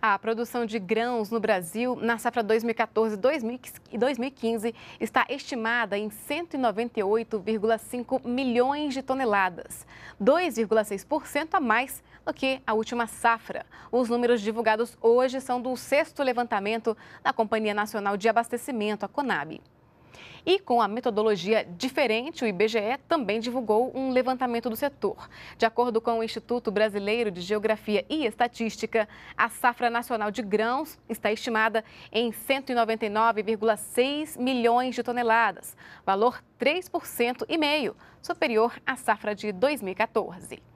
A produção de grãos no Brasil na safra 2014-2015 está estimada em 198,5 milhões de toneladas, 2,6% a mais do que a última safra. Os números divulgados hoje são do sexto levantamento da Companhia Nacional de Abastecimento, a CONAB. E com a metodologia diferente, o IBGE também divulgou um levantamento do setor. De acordo com o Instituto Brasileiro de Geografia e Estatística, a safra nacional de grãos está estimada em 199,6 milhões de toneladas, valor 3,5% e meio superior à safra de 2014.